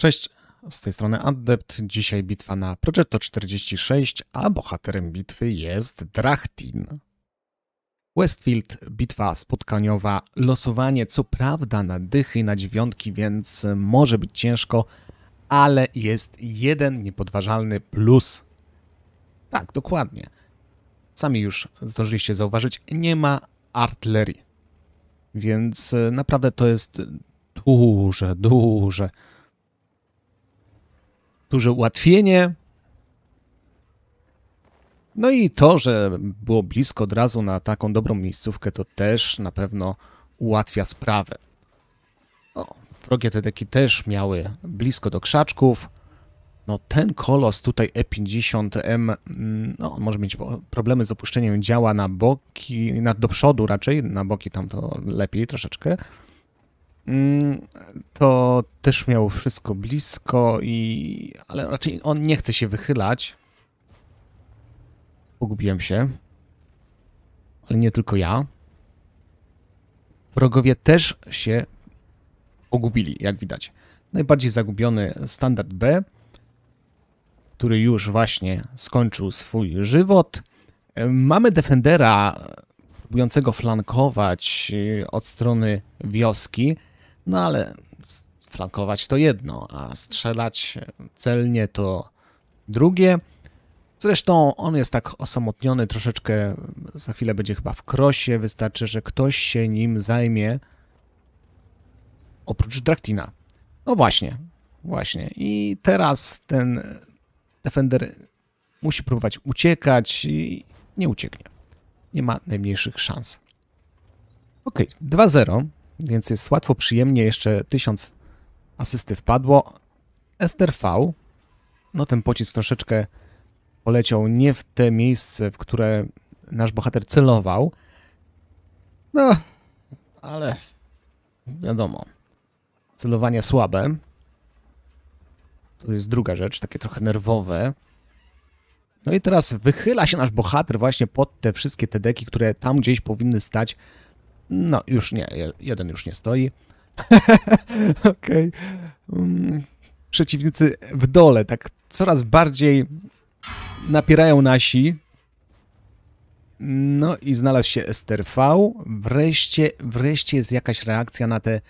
Cześć, z tej strony Adept. Dzisiaj bitwa na Progetto 46, a bohaterem bitwy jest Drachtin. Westfield, bitwa spotkaniowa, losowanie co prawda na dychy i na dziewiątki, więc może być ciężko, ale jest jeden niepodważalny plus. Tak, dokładnie. Sami już zdążyliście zauważyć, nie ma artylerii. Więc naprawdę to jest duże, duże duże ułatwienie. No i to, że było blisko od razu na taką dobrą miejscówkę, to też na pewno ułatwia sprawę. O, wrogie te deki też miały blisko do krzaczków. No ten kolos tutaj E50M, no on może mieć problemy z opuszczeniem działa na boki, na, do przodu raczej, na boki tam to lepiej troszeczkę. Mm, to też miał wszystko blisko i... ale raczej on nie chce się wychylać. Pogubiłem się. Ale nie tylko ja. Wrogowie też się pogubili, jak widać. Najbardziej zagubiony standard B, który już właśnie skończył swój żywot. Mamy defendera próbującego flankować y, od strony wioski. No ale flankować to jedno, a strzelać celnie to drugie. Zresztą on jest tak osamotniony troszeczkę, za chwilę będzie chyba w krosie, wystarczy, że ktoś się nim zajmie oprócz Draktina. No właśnie, właśnie. I teraz ten Defender musi próbować uciekać i nie ucieknie. Nie ma najmniejszych szans. Ok, 2-0 więc jest łatwo, przyjemnie, jeszcze 1000 asysty wpadło. Ester V, no ten pocisk troszeczkę poleciał nie w te miejsce, w które nasz bohater celował. No, ale wiadomo, celowanie słabe. To jest druga rzecz, takie trochę nerwowe. No i teraz wychyla się nasz bohater właśnie pod te wszystkie te deki, które tam gdzieś powinny stać no, już nie, jeden już nie stoi. Okej. Okay. Mm, przeciwnicy w dole, tak coraz bardziej napierają nasi. No i znalazł się STRV. Wreszcie, wreszcie jest jakaś reakcja na te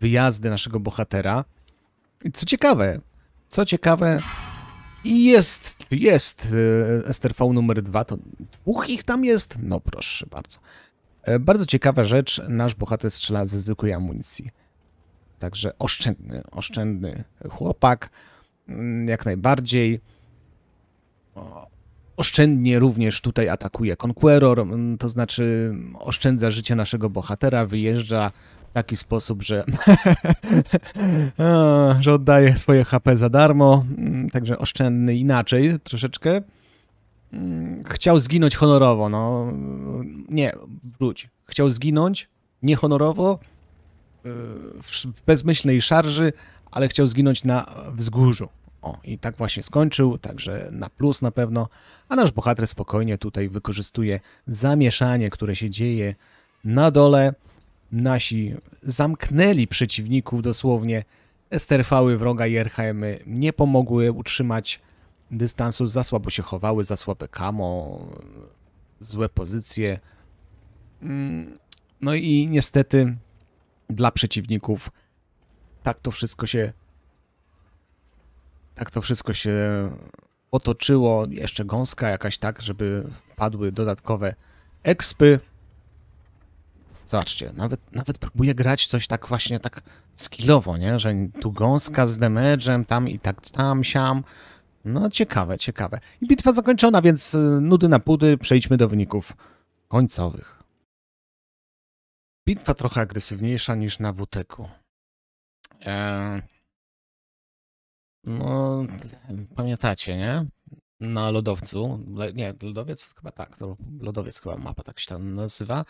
wyjazdy naszego bohatera. I co ciekawe, co ciekawe, i jest, jest y, STRV numer dwa. to dwóch ich tam jest? No proszę bardzo. E, bardzo ciekawa rzecz, nasz bohater strzela ze zwykłej amunicji. Także oszczędny, oszczędny chłopak, mm, jak najbardziej. Oszczędnie również tutaj atakuje Conqueror, mm, to znaczy mm, oszczędza życie naszego bohatera, wyjeżdża w taki sposób, że, że oddaje swoje HP za darmo, także oszczędny inaczej troszeczkę. Mm, chciał zginąć honorowo, no nie, wróć. Chciał zginąć niehonorowo, y, w bezmyślnej szarży, ale chciał zginąć na wzgórzu. O, i tak właśnie skończył, także na plus na pewno, a nasz bohater spokojnie tutaj wykorzystuje zamieszanie, które się dzieje na dole. Nasi zamknęli przeciwników dosłownie, sterfały wroga i nie pomogły utrzymać dystansu, za słabo się chowały, za słabe kamo, złe pozycje. Mm, no i niestety dla przeciwników tak to wszystko się tak to wszystko się otoczyło, jeszcze gąska jakaś tak, żeby padły dodatkowe expy. Zobaczcie, nawet, nawet próbuję grać coś tak właśnie tak skillowo, nie? Że tu gąska z damage'em, tam i tak tam, siam. No ciekawe, ciekawe. I bitwa zakończona, więc y, nudy na pudy, przejdźmy do wyników końcowych. Bitwa trochę agresywniejsza niż na WTK. Eee, no, pamiętacie, nie? Na lodowcu, nie, lodowiec chyba tak, to lodowiec chyba mapa tak się tam nazywa.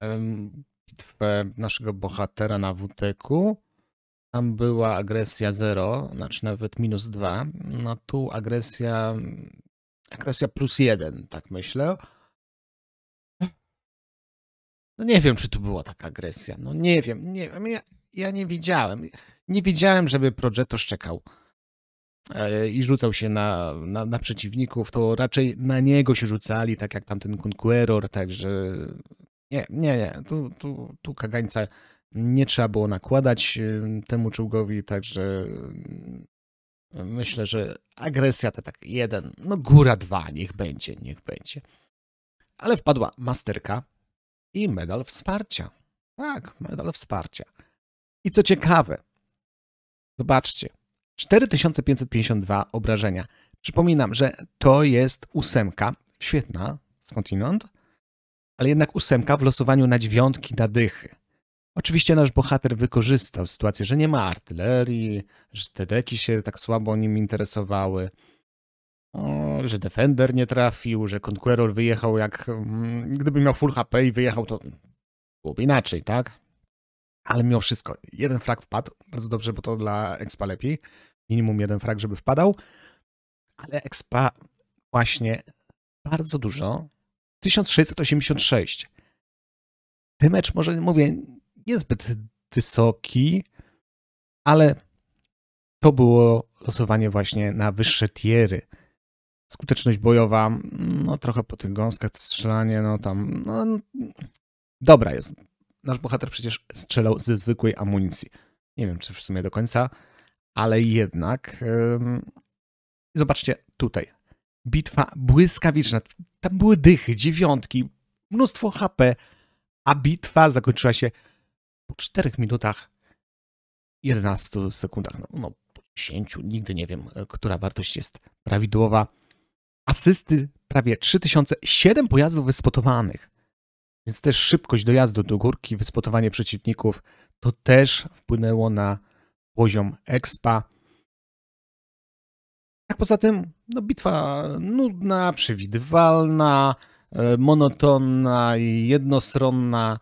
Eee, bitwę naszego bohatera na WTK tam była agresja 0, znaczy nawet minus 2. No tu agresja, agresja plus 1, tak myślę. No nie wiem, czy tu była taka agresja. No nie wiem, nie wiem. Ja, ja nie widziałem. Nie widziałem, żeby Progetto szczekał e, i rzucał się na, na, na, przeciwników, to raczej na niego się rzucali, tak jak tamten Conqueror, także nie, nie, nie, tu, tu, tu kagańca nie trzeba było nakładać y, temu czołgowi, także y, y, myślę, że agresja to tak jeden, no góra dwa, niech będzie, niech będzie. Ale wpadła masterka i medal wsparcia. Tak, medal wsparcia. I co ciekawe, zobaczcie, 4552 obrażenia. Przypominam, że to jest ósemka, świetna, skądinąd, ale jednak ósemka w losowaniu na dziewiątki, na dychy. Oczywiście nasz bohater wykorzystał sytuację, że nie ma artylerii, że te deki się tak słabo nim interesowały, o, że Defender nie trafił, że Conqueror wyjechał jak... Mm, gdyby miał full HP i wyjechał, to byłoby inaczej, tak? Ale mimo wszystko, jeden frag wpadł, bardzo dobrze, bo to dla Expa lepiej. Minimum jeden frag, żeby wpadał. Ale Expa właśnie bardzo dużo. 1686. Ten mecz może, mówię, niezbyt wysoki, ale to było losowanie właśnie na wyższe tiery. Skuteczność bojowa, no trochę po tych gąskach, strzelanie, no tam, no, dobra jest. Nasz bohater przecież strzelał ze zwykłej amunicji. Nie wiem, czy w sumie do końca, ale jednak. Yy, zobaczcie tutaj. Bitwa błyskawiczna. Tam były dychy, dziewiątki, mnóstwo HP, a bitwa zakończyła się po 4 minutach 11 sekundach, no, no po 10, nigdy nie wiem, e, która wartość jest prawidłowa. Asysty prawie 3000, 7 pojazdów wyspotowanych. Więc też szybkość dojazdu do górki, wyspotowanie przeciwników, to też wpłynęło na poziom expa. Tak poza tym, no bitwa nudna, przewidywalna, e, monotonna i jednostronna.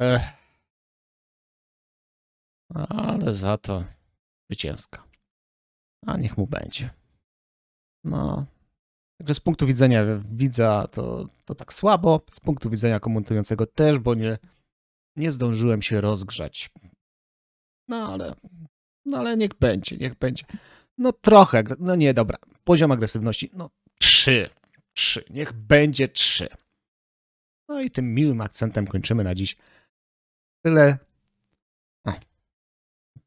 Ech ale za to zwycięska. A niech mu będzie. No. Także z punktu widzenia widza to, to tak słabo, z punktu widzenia komentującego też, bo nie, nie zdążyłem się rozgrzać. No ale, no ale niech będzie, niech będzie. No trochę, no nie, dobra. Poziom agresywności, no trzy, trzy, niech będzie trzy. No i tym miłym akcentem kończymy na dziś. Tyle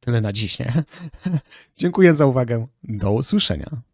Tyle na dziś, nie? Dziękuję za uwagę. Do usłyszenia.